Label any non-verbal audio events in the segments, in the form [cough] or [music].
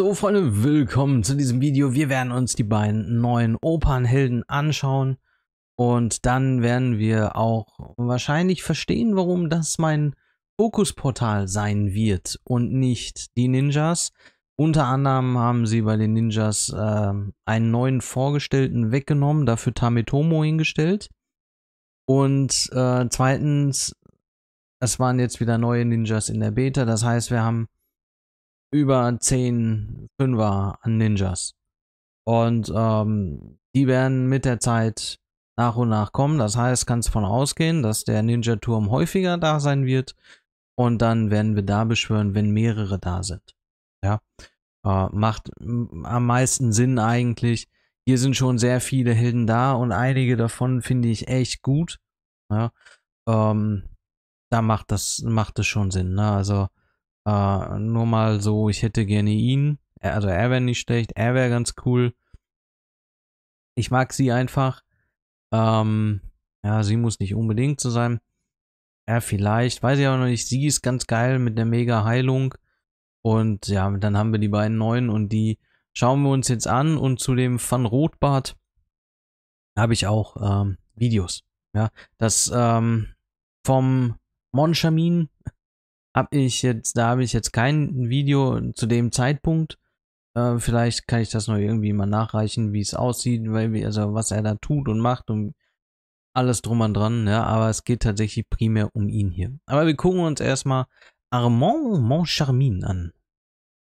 So Freunde, willkommen zu diesem Video. Wir werden uns die beiden neuen Opernhelden anschauen und dann werden wir auch wahrscheinlich verstehen, warum das mein Fokusportal sein wird und nicht die Ninjas. Unter anderem haben sie bei den Ninjas äh, einen neuen Vorgestellten weggenommen, dafür Tametomo hingestellt. Und äh, zweitens, es waren jetzt wieder neue Ninjas in der Beta, das heißt, wir haben über 10 Fünfer an Ninjas. Und ähm, die werden mit der Zeit nach und nach kommen. Das heißt, kannst davon ausgehen, dass der Ninja-Turm häufiger da sein wird. Und dann werden wir da beschwören, wenn mehrere da sind. Ja. Äh, macht mm, am meisten Sinn eigentlich. Hier sind schon sehr viele Helden da und einige davon finde ich echt gut. Ja. Ähm, da macht das, macht es schon Sinn. Ne? Also äh, nur mal so, ich hätte gerne ihn. Also er wäre nicht schlecht, er wäre ganz cool. Ich mag sie einfach. Ähm, ja, sie muss nicht unbedingt so sein. Er vielleicht, weiß ich aber noch nicht. Sie ist ganz geil mit der mega Heilung. Und ja, dann haben wir die beiden neuen und die schauen wir uns jetzt an. Und zu dem Van Rotbart habe ich auch ähm, Videos. Ja, das ähm, vom Monchamin habe ich jetzt, da habe ich jetzt kein Video zu dem Zeitpunkt. Äh, vielleicht kann ich das noch irgendwie mal nachreichen, wie es aussieht, weil wir, also was er da tut und macht und alles drum und dran, ja, ne? aber es geht tatsächlich primär um ihn hier. Aber wir gucken uns erstmal Armand Montcharmin an.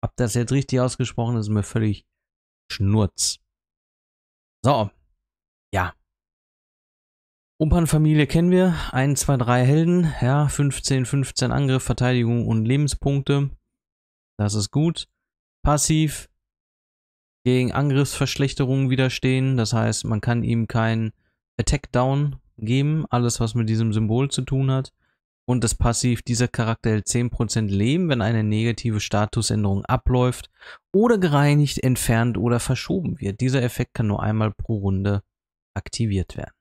Ob das jetzt richtig ausgesprochen ist, ist mir völlig schnurz. So. Ja, Opernfamilie kennen wir. 1, 2, 3 Helden. Ja, 15, 15 Angriff, Verteidigung und Lebenspunkte. Das ist gut. Passiv gegen Angriffsverschlechterungen widerstehen. Das heißt, man kann ihm keinen Attack Down geben. Alles, was mit diesem Symbol zu tun hat. Und das Passiv, dieser Charakter hält 10% Leben, wenn eine negative Statusänderung abläuft oder gereinigt, entfernt oder verschoben wird. Dieser Effekt kann nur einmal pro Runde aktiviert werden.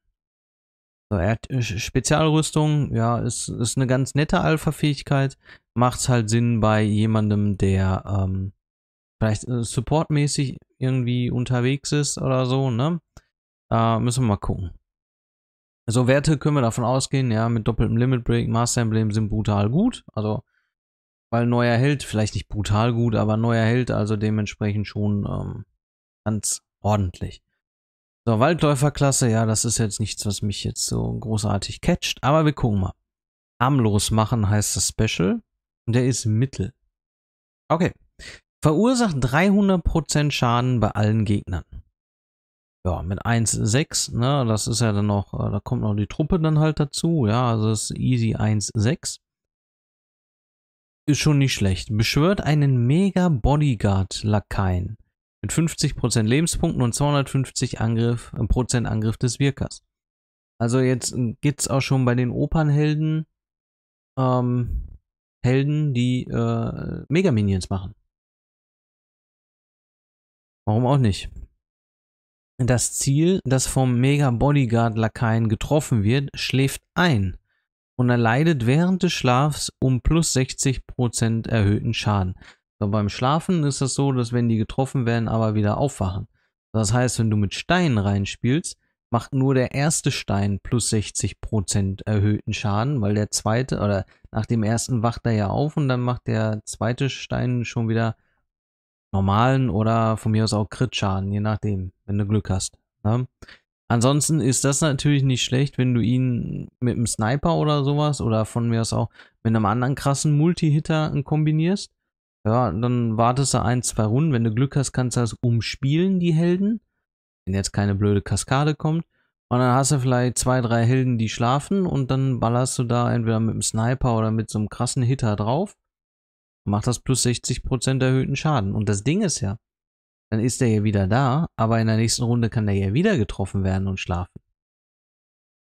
So, er hat äh, Spezialrüstung, ja, ist, ist eine ganz nette Alpha-Fähigkeit. Macht's halt Sinn bei jemandem, der ähm, vielleicht äh, supportmäßig irgendwie unterwegs ist oder so, ne? Äh, müssen wir mal gucken. Also Werte können wir davon ausgehen, ja, mit doppeltem Limit Break, Master Emblem sind brutal gut. Also, weil neuer Held, vielleicht nicht brutal gut, aber neuer Held, also dementsprechend schon ähm, ganz ordentlich. So, Waldläuferklasse, ja, das ist jetzt nichts, was mich jetzt so großartig catcht, aber wir gucken mal. Harmlos machen heißt das Special und der ist Mittel. Okay. Verursacht 300% Schaden bei allen Gegnern. Ja, mit 1,6, ne, das ist ja dann noch, äh, da kommt noch die Truppe dann halt dazu, ja, also das ist easy 1,6. Ist schon nicht schlecht. Beschwört einen Mega Bodyguard Lakaien mit 50% Lebenspunkten und 250 Angriff, äh, Prozent Angriff des Wirkers. Also jetzt es äh, auch schon bei den Opernhelden, ähm, Helden, die äh, Mega-Minions machen. Warum auch nicht? Das Ziel, das vom Mega-Bodyguard-Lakaien getroffen wird, schläft ein und erleidet während des Schlafs um plus 60% erhöhten Schaden. So, beim Schlafen ist das so, dass wenn die getroffen werden, aber wieder aufwachen. Das heißt, wenn du mit Steinen reinspielst, macht nur der erste Stein plus 60% erhöhten Schaden, weil der zweite, oder nach dem ersten wacht er ja auf und dann macht der zweite Stein schon wieder normalen oder von mir aus auch Crit-Schaden, je nachdem, wenn du Glück hast. Ne? Ansonsten ist das natürlich nicht schlecht, wenn du ihn mit einem Sniper oder sowas oder von mir aus auch mit einem anderen krassen Multi-Hitter kombinierst ja, dann wartest du ein, zwei Runden. Wenn du Glück hast, kannst du das umspielen, die Helden. Wenn jetzt keine blöde Kaskade kommt. Und dann hast du vielleicht zwei, drei Helden, die schlafen und dann ballerst du da entweder mit einem Sniper oder mit so einem krassen Hitter drauf. Macht das plus 60% erhöhten Schaden. Und das Ding ist ja, dann ist der ja wieder da, aber in der nächsten Runde kann der ja wieder getroffen werden und schlafen.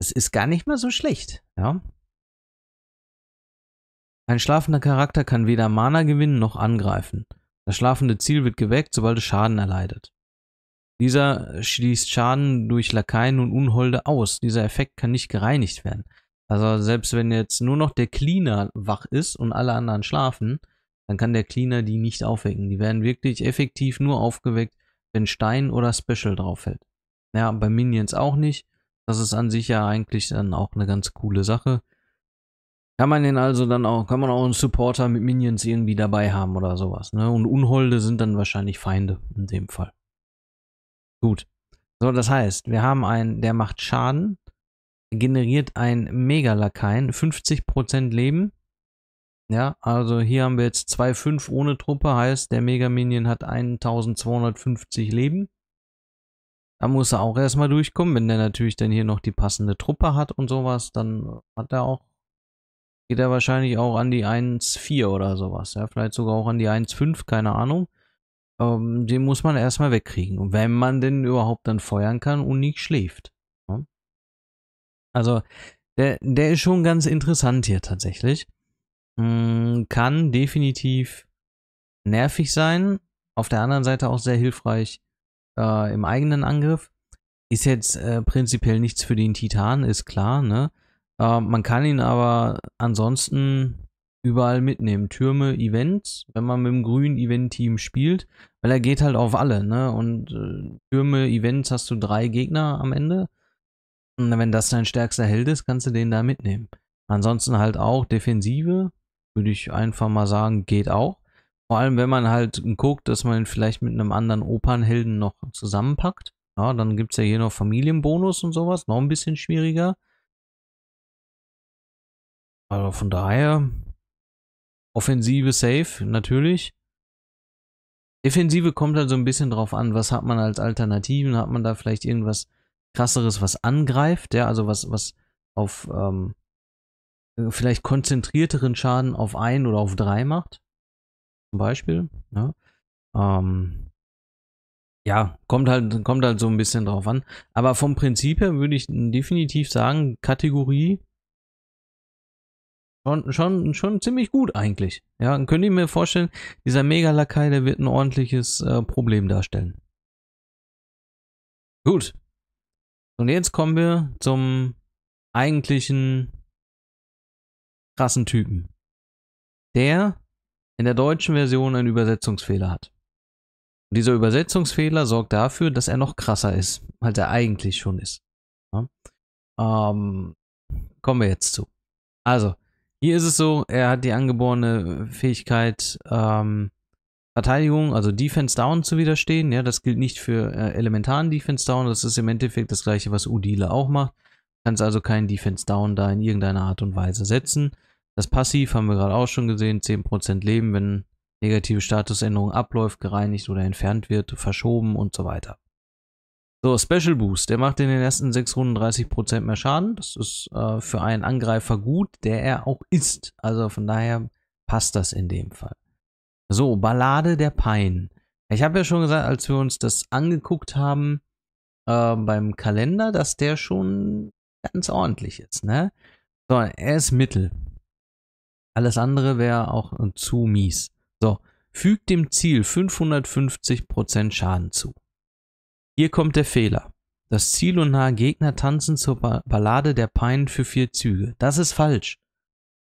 Das ist gar nicht mehr so schlecht, ja. Ein schlafender Charakter kann weder Mana gewinnen noch angreifen. Das schlafende Ziel wird geweckt, sobald es Schaden erleidet. Dieser schließt Schaden durch Lakaien und Unholde aus. Dieser Effekt kann nicht gereinigt werden. Also selbst wenn jetzt nur noch der Cleaner wach ist und alle anderen schlafen, dann kann der Cleaner die nicht aufwecken. Die werden wirklich effektiv nur aufgeweckt, wenn Stein oder Special drauf fällt. Ja, bei Minions auch nicht. Das ist an sich ja eigentlich dann auch eine ganz coole Sache. Kann man den also dann auch, kann man auch einen Supporter mit Minions irgendwie dabei haben oder sowas. Ne? Und Unholde sind dann wahrscheinlich Feinde in dem Fall. Gut. So, das heißt, wir haben einen, der macht Schaden, generiert ein Megalakaien, 50% Leben. Ja, also hier haben wir jetzt 2,5 ohne Truppe, heißt der Mega-Minion hat 1250 Leben. Da muss er auch erstmal durchkommen, wenn der natürlich dann hier noch die passende Truppe hat und sowas, dann hat er auch geht er wahrscheinlich auch an die 1,4 oder sowas. Ja, vielleicht sogar auch an die 1,5, keine Ahnung. Ähm, den muss man erstmal wegkriegen. wenn man den überhaupt dann feuern kann und nicht schläft. Ja. Also, der, der ist schon ganz interessant hier tatsächlich. Mhm, kann definitiv nervig sein. Auf der anderen Seite auch sehr hilfreich äh, im eigenen Angriff. Ist jetzt äh, prinzipiell nichts für den Titan, ist klar, ne? Äh, man kann ihn aber ansonsten überall mitnehmen. Türme, Events, wenn man mit dem grünen Event-Team spielt, weil er geht halt auf alle, ne? Und äh, Türme, Events hast du drei Gegner am Ende. Und wenn das dein stärkster Held ist, kannst du den da mitnehmen. Ansonsten halt auch Defensive, würde ich einfach mal sagen, geht auch. Vor allem, wenn man halt guckt, dass man ihn vielleicht mit einem anderen Opernhelden noch zusammenpackt. Ja, dann gibt es ja hier noch Familienbonus und sowas, noch ein bisschen schwieriger. Also von daher, Offensive safe, natürlich. Defensive kommt halt so ein bisschen drauf an, was hat man als Alternativen? Hat man da vielleicht irgendwas krasseres, was angreift? Ja, also was, was auf ähm, vielleicht konzentrierteren Schaden auf ein oder auf drei macht. Zum Beispiel. ja. Ne? Ähm, ja, kommt halt, kommt halt so ein bisschen drauf an. Aber vom Prinzip her würde ich definitiv sagen, Kategorie Schon, schon, schon ziemlich gut eigentlich. Ja, dann könnte ich mir vorstellen, dieser Mega-Lakai, der wird ein ordentliches äh, Problem darstellen. Gut. Und jetzt kommen wir zum eigentlichen krassen Typen. Der in der deutschen Version einen Übersetzungsfehler hat. Und dieser Übersetzungsfehler sorgt dafür, dass er noch krasser ist, als er eigentlich schon ist. Ja? Ähm, kommen wir jetzt zu. Also, hier ist es so, er hat die angeborene Fähigkeit, ähm, Verteidigung, also Defense Down zu widerstehen. Ja, das gilt nicht für äh, elementaren Defense Down. Das ist im Endeffekt das gleiche, was Udile auch macht. Kannst also keinen Defense Down da in irgendeiner Art und Weise setzen. Das Passiv haben wir gerade auch schon gesehen. 10% Leben, wenn negative Statusänderung abläuft, gereinigt oder entfernt wird, verschoben und so weiter. So, Special Boost, der macht in den ersten sechs Runden 30% mehr Schaden. Das ist äh, für einen Angreifer gut, der er auch ist. Also von daher passt das in dem Fall. So, Ballade der Pein. Ich habe ja schon gesagt, als wir uns das angeguckt haben äh, beim Kalender, dass der schon ganz ordentlich ist. Ne? So, er ist Mittel. Alles andere wäre auch äh, zu mies. So, fügt dem Ziel 550% Schaden zu. Hier kommt der Fehler. Das Ziel und nahe Gegner tanzen zur ba Ballade der Pein für vier Züge. Das ist falsch.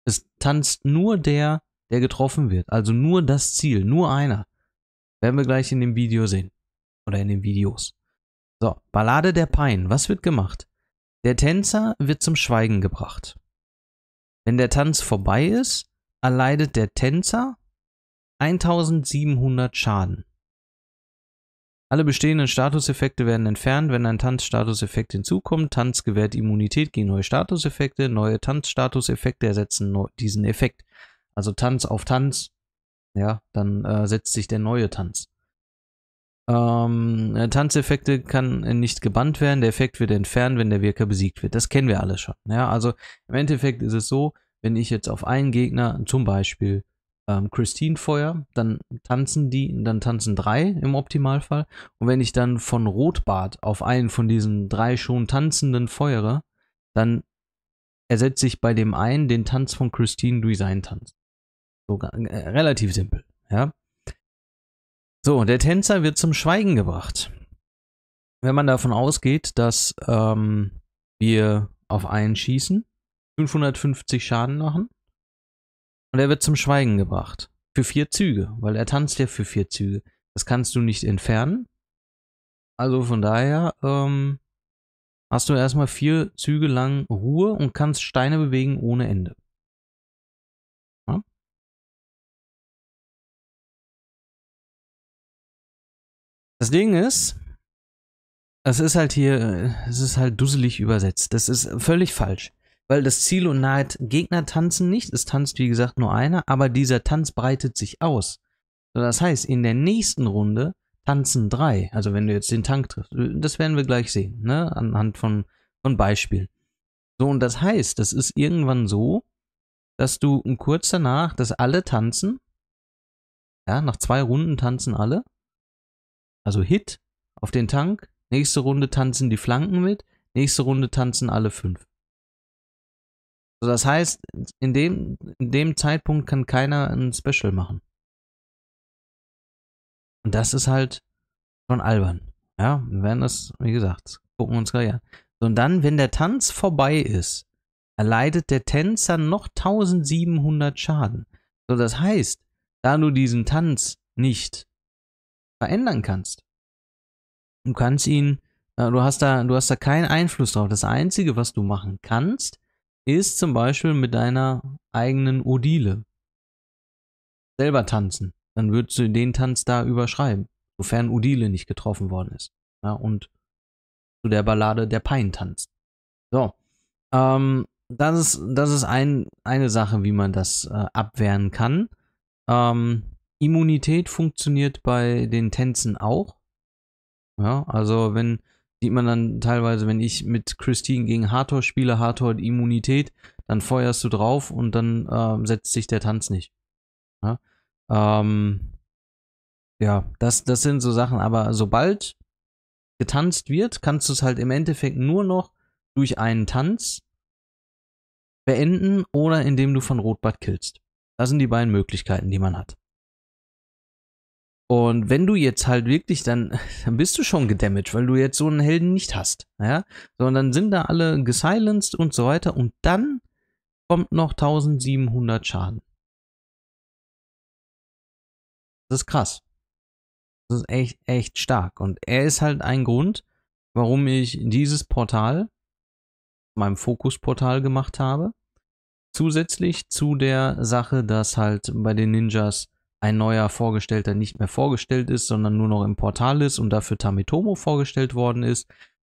Es tanzt nur der, der getroffen wird. Also nur das Ziel, nur einer. Werden wir gleich in dem Video sehen. Oder in den Videos. So, Ballade der Pein. Was wird gemacht? Der Tänzer wird zum Schweigen gebracht. Wenn der Tanz vorbei ist, erleidet der Tänzer 1700 Schaden. Alle bestehenden Statuseffekte werden entfernt, wenn ein Tanzstatuseffekt hinzukommt. Tanz gewährt Immunität gegen neue Statuseffekte. Neue Tanzstatuseffekte ersetzen diesen Effekt. Also Tanz auf Tanz, ja, dann äh, setzt sich der neue Tanz. Ähm, äh, Tanzeffekte kann nicht gebannt werden. Der Effekt wird entfernt, wenn der Wirker besiegt wird. Das kennen wir alle schon. Ja, also im Endeffekt ist es so, wenn ich jetzt auf einen Gegner, zum Beispiel ähm, Christine Feuer, dann tanzen die, dann tanzen drei im Optimalfall. Und wenn ich dann von Rotbart auf einen von diesen drei schon tanzenden feuere, dann ersetze ich bei dem einen den Tanz von Christine durch seinen Tanz. So, äh, relativ simpel, ja. So, der Tänzer wird zum Schweigen gebracht. Wenn man davon ausgeht, dass ähm, wir auf einen schießen, 550 Schaden machen, und er wird zum Schweigen gebracht. Für vier Züge, weil er tanzt ja für vier Züge. Das kannst du nicht entfernen. Also von daher ähm, hast du erstmal vier Züge lang Ruhe und kannst Steine bewegen ohne Ende. Das Ding ist, es ist halt hier, äh, es ist halt dusselig übersetzt. Das ist völlig falsch weil das Ziel und naht Gegner tanzen nicht. Es tanzt, wie gesagt, nur einer, aber dieser Tanz breitet sich aus. Das heißt, in der nächsten Runde tanzen drei. Also wenn du jetzt den Tank triffst, äh, das werden wir gleich sehen, ne? anhand von, von Beispielen. So, und das heißt, das ist irgendwann so, dass du kurz danach, dass alle tanzen. Ja, nach zwei Runden tanzen alle. Also Hit auf den Tank. Nächste Runde tanzen die Flanken mit. Nächste Runde tanzen alle fünf. So, das heißt, in dem, in dem Zeitpunkt kann keiner ein Special machen. Und das ist halt schon albern. Ja, wir werden das, wie gesagt, gucken uns gleich an. So, und dann, wenn der Tanz vorbei ist, erleidet der Tänzer noch 1700 Schaden. So, das heißt, da du diesen Tanz nicht verändern kannst, du kannst ihn, du hast da, du hast da keinen Einfluss drauf. Das einzige, was du machen kannst, ist zum Beispiel mit deiner eigenen Odile selber tanzen. Dann würdest du den Tanz da überschreiben, sofern Odile nicht getroffen worden ist. Ja, und zu der Ballade der Pein tanzt. So. Ähm, das ist, das ist ein, eine Sache, wie man das äh, abwehren kann. Ähm, Immunität funktioniert bei den Tänzen auch. Ja, also wenn Sieht man dann teilweise, wenn ich mit Christine gegen Hathor spiele, Hathor hat Immunität, dann feuerst du drauf und dann ähm, setzt sich der Tanz nicht. Ja, ähm, ja das, das sind so Sachen, aber sobald getanzt wird, kannst du es halt im Endeffekt nur noch durch einen Tanz beenden oder indem du von Rotbart killst. Das sind die beiden Möglichkeiten, die man hat. Und wenn du jetzt halt wirklich, dann, [laughs] dann bist du schon gedamaged, weil du jetzt so einen Helden nicht hast. Ja? Sondern sind da alle gesilenced und so weiter. Und dann kommt noch 1700 Schaden. Das ist krass. Das ist echt, echt stark. Und er ist halt ein Grund, warum ich dieses Portal, meinem Fokusportal gemacht habe. Zusätzlich zu der Sache, dass halt bei den Ninjas ein neuer Vorgestellter nicht mehr vorgestellt ist, sondern nur noch im Portal ist und dafür Tamitomo vorgestellt worden ist.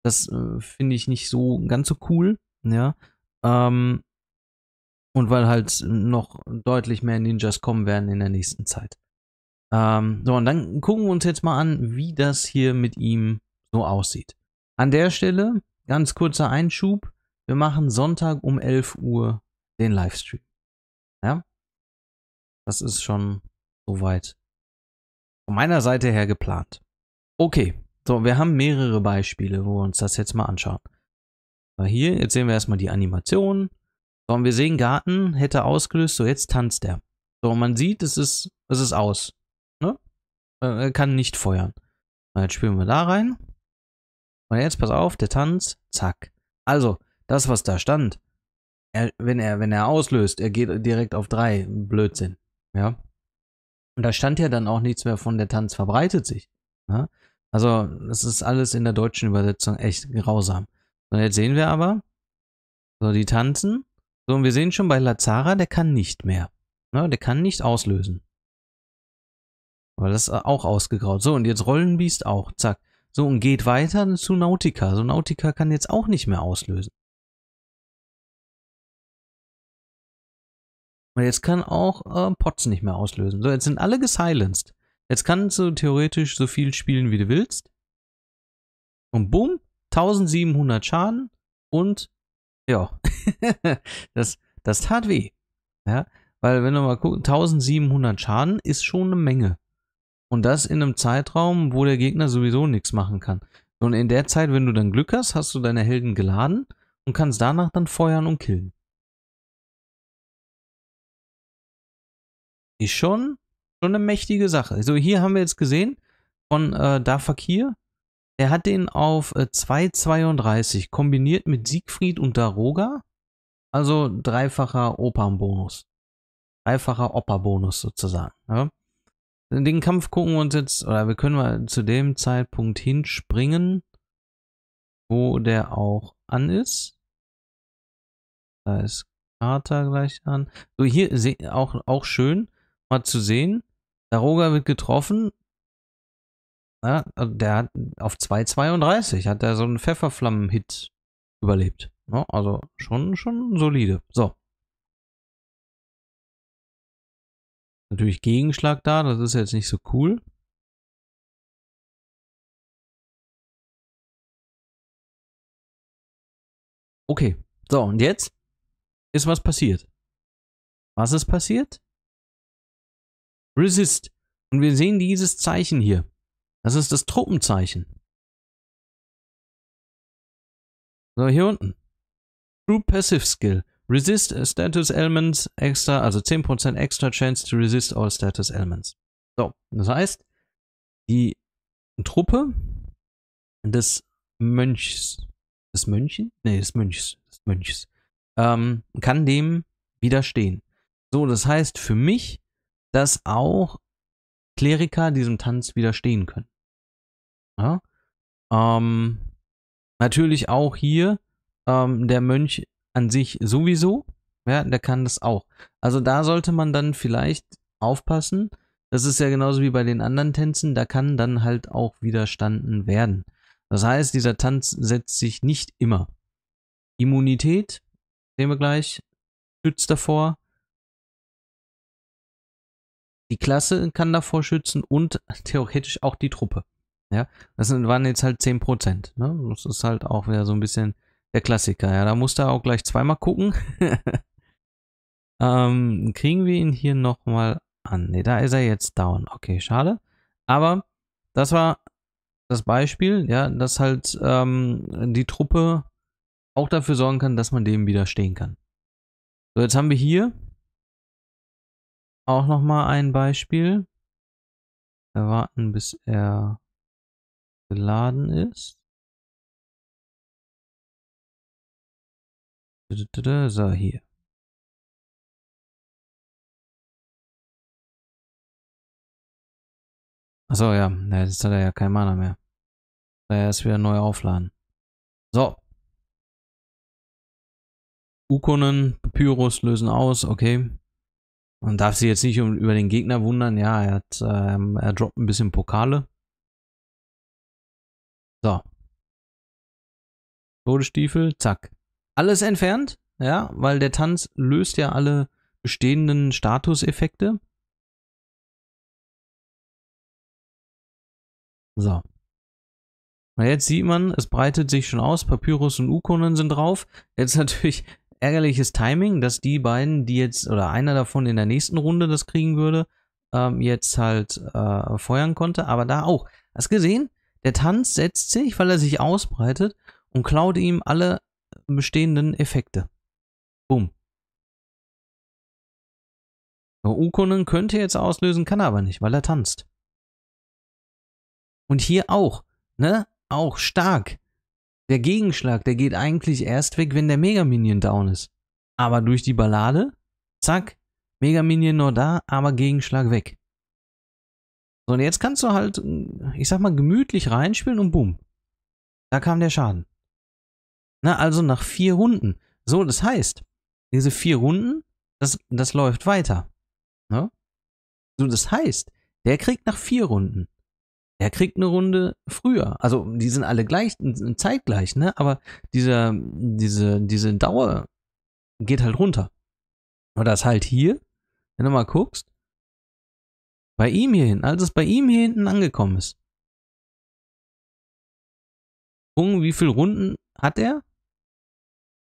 Das äh, finde ich nicht so ganz so cool, ja. Ähm, und weil halt noch deutlich mehr Ninjas kommen werden in der nächsten Zeit. Ähm, so, und dann gucken wir uns jetzt mal an, wie das hier mit ihm so aussieht. An der Stelle, ganz kurzer Einschub, wir machen Sonntag um 11 Uhr den Livestream. Ja, das ist schon soweit von meiner Seite her geplant. Okay, so, wir haben mehrere Beispiele, wo wir uns das jetzt mal anschauen. Aber hier, jetzt sehen wir erstmal die Animation. So, und wir sehen, Garten hätte ausgelöst, so jetzt tanzt er. So, und man sieht, es ist, es ist aus. Ne? Äh, er kann nicht feuern. Und jetzt spielen wir da rein. Und jetzt, pass auf, der Tanz, zack. Also, das, was da stand, er, wenn, er, wenn er auslöst, er geht direkt auf 3, Blödsinn. Ja. Und da stand ja dann auch nichts mehr von, der Tanz verbreitet sich. Ja? Ne? Also, das ist alles in der deutschen Übersetzung echt grausam. Und jetzt sehen wir aber, so, die tanzen. So, und wir sehen schon bei Lazara, der kann nicht mehr. Ne? Der kann nicht auslösen. Aber das ist auch ausgegraut. So, und jetzt Rollenbiest auch. Zack. So, und geht weiter zu Nautica. So, Nautica kann jetzt auch nicht mehr auslösen. Und jetzt kann auch äh, Pots nicht mehr auslösen. So, jetzt sind alle gesilenced. Jetzt kannst du theoretisch so viel spielen, wie du willst. Und bumm, 1700 Schaden und ja, [laughs] das, das tat weh. Ja, weil wenn du mal guckst, 1700 Schaden ist schon eine Menge. Und das in einem Zeitraum, wo der Gegner sowieso nichts machen kann. Und in der Zeit, wenn du dann Glück hast, hast du deine Helden geladen und kannst danach dann feuern und killen. ist schon, schon eine mächtige Sache. So, also hier haben wir jetzt gesehen von äh, Dafakir. Er hat den auf äh, 2,32 kombiniert mit Siegfried und Daroga. Also dreifacher Opernbonus. Dreifacher Operbonus sozusagen. Ja. Ne? Den Kampf gucken wir uns jetzt, oder wir können mal zu dem Zeitpunkt hinspringen, wo der auch an ist. Da ist Carter gleich an. So, hier auch, auch schön mal zu sehen. Daroga wird getroffen. Ja, also der hat auf 2,32 hat er so einen Pfefferflammen-Hit überlebt. Ja, ne? also schon, schon solide. So. Natürlich Gegenschlag da, das ist jetzt nicht so cool. Okay, so und jetzt ist was passiert. Was ist passiert? Resist. Und wir sehen dieses Zeichen hier. Das ist das Truppenzeichen. So, hier unten. True Passive Skill. Resist Status Elements extra, also 10% extra Chance to resist all Status Elements. So, das heißt, die Truppe des Mönchs, des Mönchen? Nee, des Mönchs, des Mönchs, ähm, kann dem widerstehen. So, das heißt, für mich dass auch Kleriker diesem Tanz widerstehen können. Ja? Ähm, natürlich auch hier ähm, der Mönch an sich sowieso, ja, der kann das auch. Also da sollte man dann vielleicht aufpassen. Das ist ja genauso wie bei den anderen Tänzen, da kann dann halt auch widerstanden werden. Das heißt, dieser Tanz setzt sich nicht immer. Immunität, sehen wir gleich, schützt davor die Klasse kann davor schützen und theoretisch auch die Truppe. Ja, das waren jetzt halt 10%. Ne? Das ist halt auch wieder so ein bisschen der Klassiker. Ja, da musst du auch gleich zweimal gucken. [laughs] ähm, kriegen wir ihn hier nochmal an? Ne, da ist er jetzt down. Okay, schade. Aber das war das Beispiel, ja, dass halt ähm, die Truppe auch dafür sorgen kann, dass man dem widerstehen kann. So, jetzt haben wir hier auch nochmal ein Beispiel. Erwarten, bis er geladen ist. So, hier. Achso, ja. Jetzt hat er ja kein Mana mehr. Daher ist wieder neu aufladen. So. Ukonen, Papyrus lösen aus, okay. Man darf sich jetzt nicht um, über den Gegner wundern. Ja, er, hat, ähm, er droppt ein bisschen Pokale. So. Todesstiefel, zack. Alles entfernt, ja, weil der Tanz löst ja alle bestehenden Statuseffekte. So. Na jetzt sieht man, es breitet sich schon aus, Papyrus und Ukonen sind drauf. Jetzt natürlich ärgerliches Timing, dass die beiden, die jetzt, oder einer davon in der nächsten Runde das kriegen würde, ähm, jetzt halt äh, feuern konnte. Aber da auch. Hast gesehen? Der Tanz setzt sich, weil er sich ausbreitet und klaut ihm alle bestehenden Effekte. Boom. Ukonen könnte jetzt auslösen, kann aber nicht, weil er tanzt. Und hier auch, ne? Auch stark. Der Gegenschlag, der geht eigentlich erst weg, wenn der Mega Minion down ist. Aber durch die Ballade, zack, Mega Minion nur da, aber Gegenschlag weg. So, und jetzt kannst du halt, ich sag mal, gemütlich reinspielen und bumm. Da kam der Schaden. Na, also nach vier Runden. So, das heißt, diese vier Runden, das, das läuft weiter. Ne? So, das heißt, der kriegt nach vier Runden er kriegt eine Runde früher. Also die sind alle gleich, zeitgleich, ne? Aber dieser, diese, diese Dauer geht halt runter. Und das halt hier, wenn du mal guckst, bei ihm hier hinten, als es bei ihm hier hinten angekommen ist. Gucken, wie viele Runden hat er?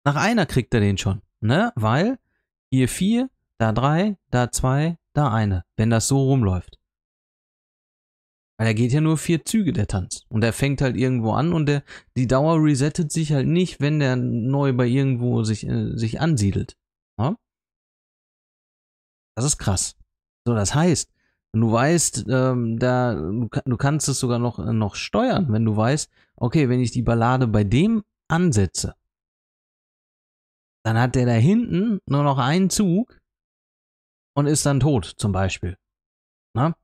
Nach einer kriegt er den schon, ne? Weil hier vier, da drei, da zwei, da eine, wenn das so rumläuft. Weil er geht ja nur vier Züge, der Tanz. Und er fängt halt irgendwo an und der, die Dauer resettet sich halt nicht, wenn der neu bei irgendwo sich, äh, sich ansiedelt. Ja? Das ist krass. So, das heißt, wenn du weißt, ähm, da, du, du, kannst es sogar noch, äh, noch steuern, wenn du weißt, okay, wenn ich die Ballade bei dem ansetze, dann hat der da hinten nur noch einen Zug und ist dann tot, zum Beispiel. Na?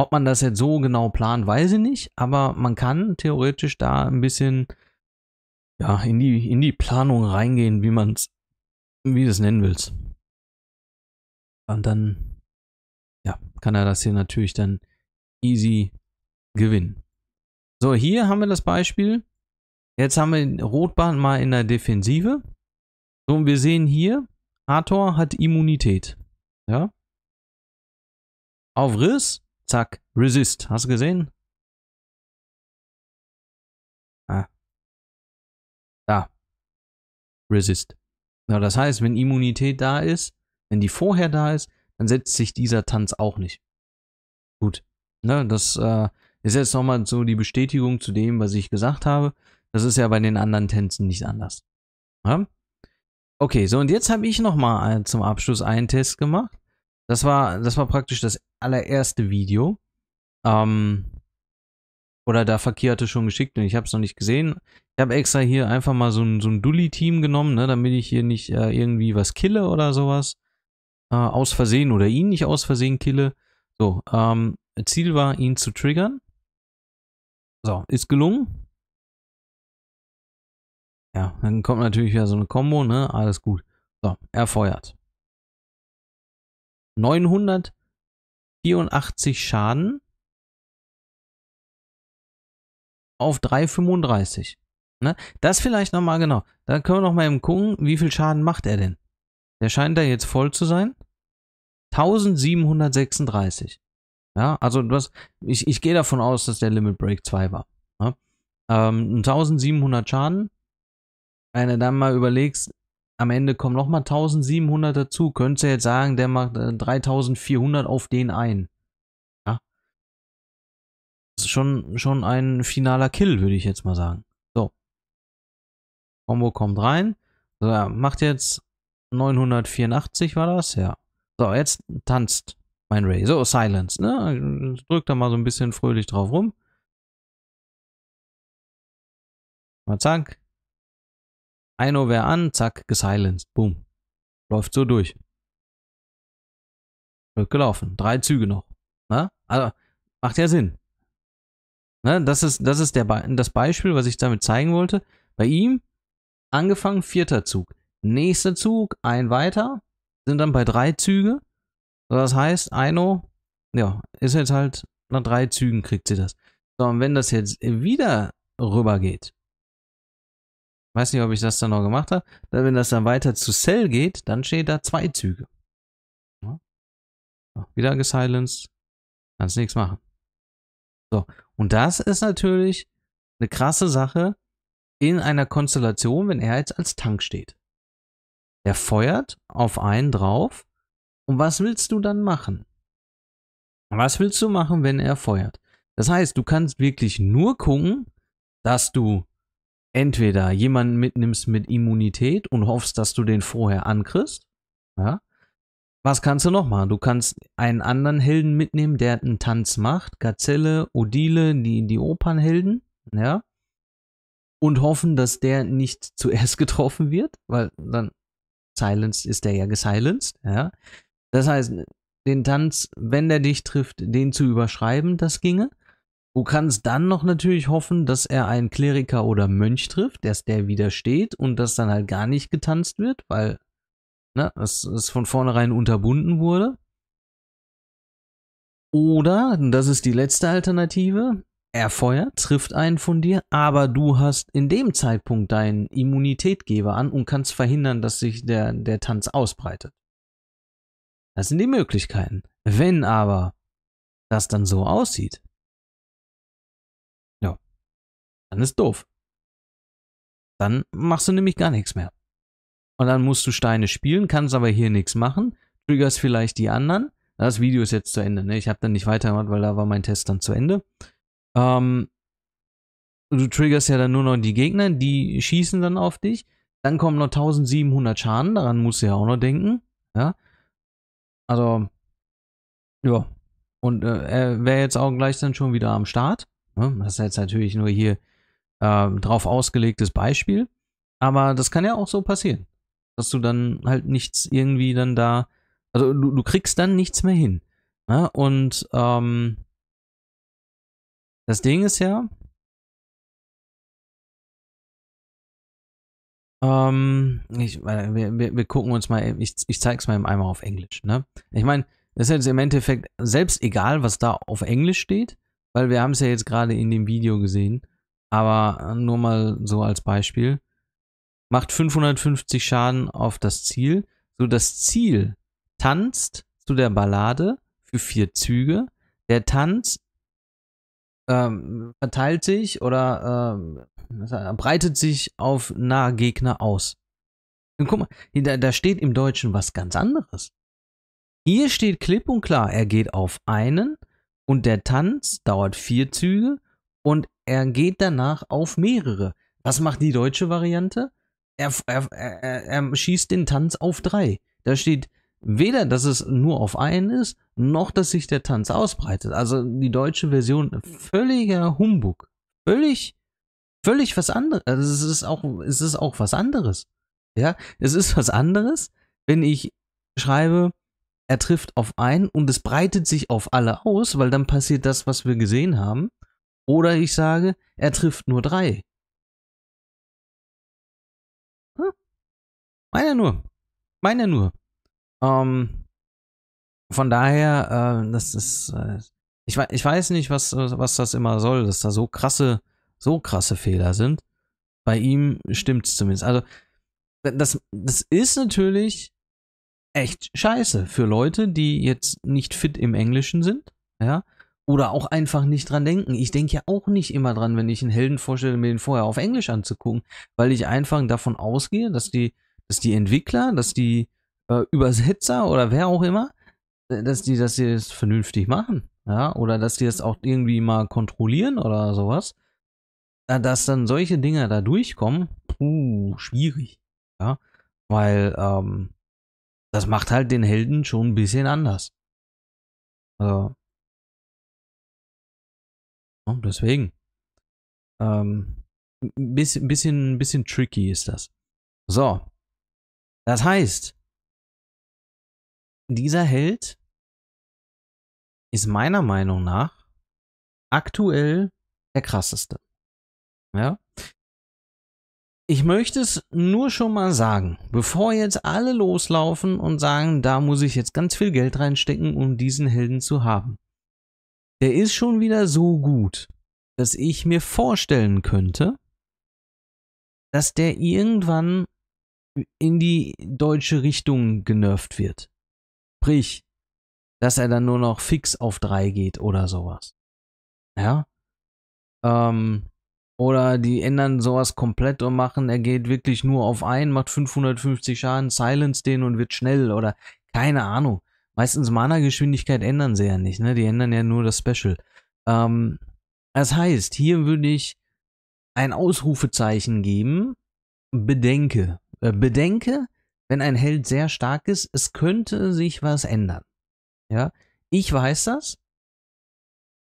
Ob man das jetzt so genau plant, weiß ich nicht, aber man kann theoretisch da ein bisschen ja, in, die, in die Planung reingehen, wie man es, wie du nennen willst. Und dann, ja, kann er das hier natürlich dann easy gewinnen. So, hier haben wir das Beispiel. Jetzt haben wir Rotband mal in der Defensive. So, und wir sehen hier, Arthur hat Immunität. Ja. Auf Riss Zack, Resist. Hast du gesehen? Ah. Da. Resist. Ja, das heißt, wenn Immunität da ist, wenn die vorher da ist, dann setzt sich dieser Tanz auch nicht. Gut. Ne, das äh, ist jetzt nochmal so die Bestätigung zu dem, was ich gesagt habe. Das ist ja bei den anderen Tänzen nicht anders. Ja? Okay, so und jetzt habe ich nochmal äh, zum Abschluss einen Test gemacht. Das war, das war praktisch das allererste Video. Ähm, oder da Fakir hatte schon geschickt und ich habe es noch nicht gesehen. Ich habe extra hier einfach mal so ein, so ein Dully-Team genommen, ne, damit ich hier nicht äh, irgendwie was kille oder sowas. Äh, aus Versehen oder ihn nicht aus Versehen kille. So, ähm, Ziel war, ihn zu triggern. So, ist gelungen. Ja, dann kommt natürlich wieder so eine Combo, ne? Alles gut. So, er feuert. 984 Schaden auf 335. Ne? Das vielleicht nochmal genau. Da können wir nochmal eben gucken, wie viel Schaden macht er denn? Der scheint da jetzt voll zu sein. 1736. Ja, also was, ich, ich gehe davon aus, dass der Limit Break 2 war. Ne? Ähm, 1700 Schaden. Wenn du dann mal überlegst, am Ende kommen noch mal 1700 dazu, könntest du jetzt sagen, der macht 3400 äh, auf den ein. Ja. Das ist schon, schon ein finaler Kill, würde ich jetzt mal sagen. So. Combo kommt rein. So, ja, macht jetzt 984 war das, ja. So, jetzt tanzt mein Ray. So, Silence, ne? Drückt da mal so ein bisschen fröhlich drauf rum. Mal zack. Ein wäre an, zack, gesilenced. Boom. Läuft so durch. Wird gelaufen. Drei Züge noch. Na? Ne? Also, macht ja Sinn. Ne, das ist, das ist der Be das Beispiel, was ich damit zeigen wollte. Bei ihm angefangen, vierter Zug. Nächster Zug, ein weiter, sind dann bei drei Züge. Das heißt, Eino, ja, ist jetzt halt nach drei Zügen kriegt sie das. So, und wenn das jetzt wieder rüber geht, Weiß nicht, ob ich das dann noch gemacht habe. Wenn das dann weiter zu Cell geht, dann steht da zwei Züge. Ja. wieder gesilenced. Kannst nichts machen. So, und das ist natürlich eine krasse Sache in einer Konstellation, wenn er jetzt als Tank steht. Er feuert auf einen drauf. Und was willst du dann machen? Was willst du machen, wenn er feuert? Das heißt, du kannst wirklich nur gucken, dass du entweder jemanden mitnimmst mit Immunität und hoffst, dass du den vorher ankriegst. Ja? Was kannst du noch machen? Du kannst einen anderen Helden mitnehmen, der einen Tanz macht. Gazelle, Odile, die, die Opernhelden. Ja? Und hoffen, dass der nicht [laughs] zuerst getroffen wird, weil dann silenced ist der ja gesilenced. Ja? Das heißt, den Tanz, wenn der dich trifft, den zu überschreiben, das ginge. Du kannst dann noch natürlich hoffen, dass er einen Kleriker oder Mönch trifft, dass der widersteht und dass dann halt gar nicht getanzt wird, weil ne, es, es von vornherein unterbunden wurde. Oder, das ist die letzte Alternative, er feuert, trifft einen von dir, aber du hast in dem Zeitpunkt deinen Immunitätgeber an und kannst verhindern, dass sich der, der Tanz ausbreitet. Das sind die Möglichkeiten. Wenn aber das dann so aussieht, dann ist doof. Dann machst du nämlich gar nichts mehr. Und dann musst du Steine spielen, kannst aber hier nichts machen, triggerst vielleicht die anderen. Das Video ist jetzt zu Ende, ne? Ich habe dann nicht weitergemacht, weil da war mein Test dann zu Ende. Ähm, du triggerst ja dann nur noch die Gegner, die schießen dann auf dich. Dann kommen noch 1700 Schaden, daran musst du ja auch noch denken. Ja. Also, ja. Und äh, er wäre jetzt auch gleich dann schon wieder am Start. Ne? Das ist jetzt natürlich nur hier ähm, drauf ausgelegtes Beispiel. Aber das kann ja auch so passieren, dass du dann halt nichts irgendwie dann da, also du, du kriegst dann nichts mehr hin. Ne? Und ähm, das Ding ist ja, ähm, ich, wir, wir, wir, gucken uns mal, ich, ich zeig's mal einmal auf Englisch. Ne? Ich meine, es ist jetzt im Endeffekt selbst egal, was da auf Englisch steht, weil wir haben es ja jetzt gerade in dem Video gesehen. Aber äh, nur mal so als Beispiel. Macht 550 Schaden auf das Ziel. So das Ziel tanzt zu der Ballade für vier Züge. Der Tanz ähm, verteilt sich oder ähm, breitet sich auf nahe Gegner aus. Und guck mal, da, da steht im Deutschen was ganz anderes. Hier steht klipp und klar, er geht auf einen und der Tanz dauert vier Züge und er geht danach auf mehrere. Was macht die deutsche Variante? Er, er, er, er schießt den Tanz auf drei. Da steht weder, dass es nur auf einen ist, noch, dass sich der Tanz ausbreitet. Also die deutsche Version völliger Humbug. Völlig, völlig was anderes. Also es ist auch, es ist auch was anderes. Ja, es ist was anderes, wenn ich schreibe, er trifft auf einen und es breitet sich auf alle aus, weil dann passiert das, was wir gesehen haben. Oder ich sage, er trifft nur drei. Hm? Meine nur. Meine nur. Ähm, von daher, äh, das ist. Äh, ich, ich weiß nicht, was, was das immer soll, dass da so krasse, so krasse Fehler sind. Bei ihm stimmt es zumindest. Also, das, das ist natürlich echt scheiße für Leute, die jetzt nicht fit im Englischen sind, ja, oder auch einfach nicht dran denken. Ich denke ja auch nicht immer dran, wenn ich einen Helden vorstelle, mir den vorher auf Englisch anzugucken, weil ich einfach davon ausgehe, dass die, dass die Entwickler, dass die äh, Übersetzer oder wer auch immer, äh, dass die, dass die das vernünftig machen. Ja, oder dass die das auch irgendwie mal kontrollieren oder sowas. Äh, dass dann solche Dinge da durchkommen, puh, schwierig. Ja, weil ähm, das macht halt den Helden schon ein bisschen anders. Also, Ne? deswegen. Ähm, ein bisschen, bisschen, bisschen tricky ist das. So. Das heißt, dieser Held ist meiner Meinung nach aktuell der krasseste. Ja. Ich möchte es nur schon mal sagen, bevor jetzt alle loslaufen und sagen, da muss ich jetzt ganz viel Geld reinstecken, um diesen Helden zu haben der ist schon wieder so gut, dass ich mir vorstellen könnte, dass der irgendwann in die deutsche Richtung genervt wird. Sprich, dass er dann nur noch fix auf 3 geht oder sowas. Ja? Ähm, oder die ändern sowas komplett und machen, er geht wirklich nur auf ein, macht 550 Schaden, silence den und wird schnell oder keine Ahnung. Meistens Mana-Geschwindigkeit ändern sie ja nicht, ne? Die ändern ja nur das Special. Ähm, das heißt, hier würde ich ein Ausrufezeichen geben. Bedenke. Äh, bedenke, wenn ein Held sehr stark ist, es könnte sich was ändern. Ja, ich weiß das.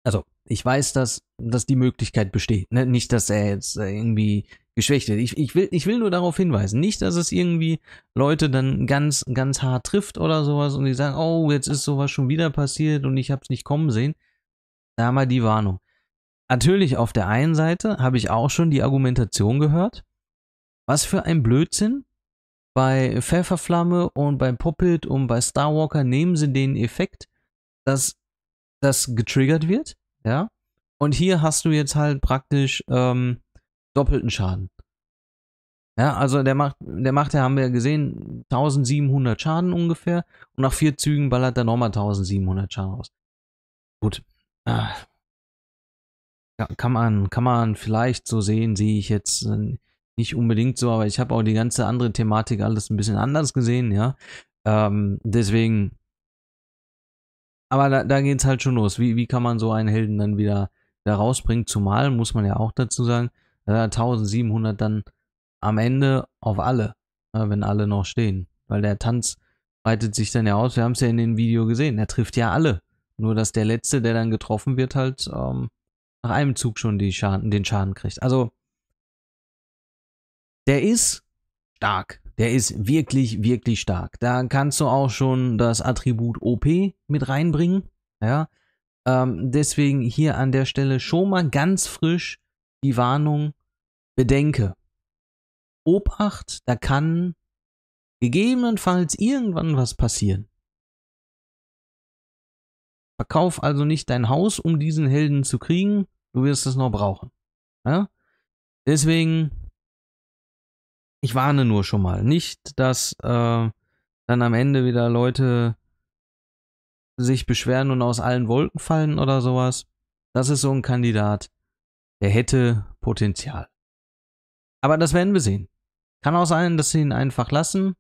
Also, ich weiß, dass, dass die Möglichkeit besteht. Ne? Nicht, dass er jetzt äh, irgendwie Geschwächte. Ich, ich, will, ich will nur darauf hinweisen. Nicht, dass es irgendwie Leute dann ganz, ganz hart trifft oder sowas und die sagen, oh, jetzt ist sowas schon wieder passiert und ich habe es nicht kommen sehen. Da mal die Warnung. Natürlich, auf der einen Seite habe ich auch schon die Argumentation gehört. Was für ein Blödsinn. Bei Pfefferflamme und bei Poppet und bei Starwalker nehmen sie den Effekt, dass das getriggert wird. Ja. Und hier hast du jetzt halt praktisch ähm, doppelten Schaden. Ja, also der macht, der macht ja, haben wir gesehen, 1700 Schaden ungefähr. Und nach vier Zügen ballert er nochmal 1700 Schaden raus. Gut. Ah. kann man, kann man vielleicht so sehen, sehe ich jetzt äh, nicht unbedingt so, aber ich habe auch die ganze andere Thematik alles ein bisschen anders gesehen, ja. Ähm, deswegen. Aber da, da geht es halt schon los. Wie, wie kann man so einen Helden dann wieder da rausbringen? Zumal, muss man ja auch dazu sagen, 1700 dann am Ende auf alle, wenn alle noch stehen. Weil der Tanz breitet sich dann ja aus. Wir haben es ja in dem Video gesehen. Er trifft ja alle. Nur, dass der Letzte, der dann getroffen wird, halt ähm, nach einem Zug schon Schaden, den Schaden kriegt. Also, der ist stark. Der ist wirklich, wirklich stark. Da kannst du auch schon das Attribut OP mit reinbringen. Ja. Ähm, deswegen hier an der Stelle schon mal ganz frisch die Warnung, bedenke, Obacht, da kann gegebenenfalls irgendwann was passieren. Verkauf also nicht dein Haus, um diesen Helden zu kriegen, du wirst es noch brauchen. Ja? Ne? Deswegen, ich warne nur schon mal, nicht, dass äh, dann am Ende wieder Leute sich beschweren und aus allen Wolken fallen oder sowas. Das ist so ein Kandidat. Der hätte Potenzial. Aber das werden wir sehen. Kann auch sein, dass sie ihn einfach lassen.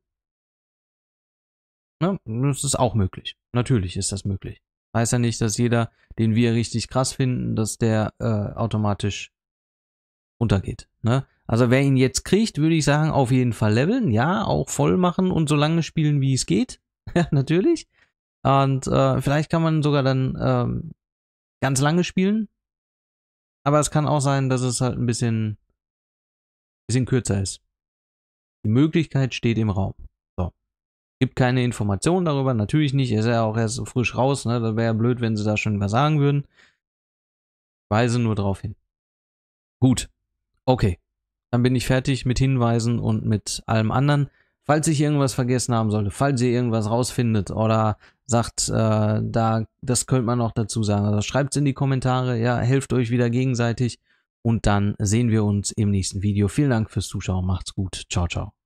Ja, ne, das ist auch möglich. Natürlich ist das möglich. Weiß ja nicht, dass jeder, den wir richtig krass finden, dass der äh, automatisch untergeht. Ne? Also wer ihn jetzt kriegt, würde ich sagen, auf jeden Fall leveln. Ja, auch voll machen und so lange spielen, wie es geht. [laughs] natürlich. Und äh, vielleicht kann man sogar dann ähm, ganz lange spielen, aber es kann auch sein, dass es halt ein bisschen, bisschen kürzer ist. Die Möglichkeit steht im Raum. So. Gibt keine Informationen darüber, natürlich nicht. Ist ja auch erst so frisch raus, ne? Da wäre ja blöd, wenn sie da schon was sagen würden. Ich Weise nur darauf hin. Gut. Okay. Dann bin ich fertig mit Hinweisen und mit allem anderen. Falls ich irgendwas vergessen haben sollte, falls ihr irgendwas rausfindet oder sagt, äh, da, das könnte man noch dazu sagen. Also schreibt es in die Kommentare, ja, helft euch wieder gegenseitig und dann sehen wir uns im nächsten Video. Vielen Dank fürs Zuschauen, macht's gut, ciao, ciao.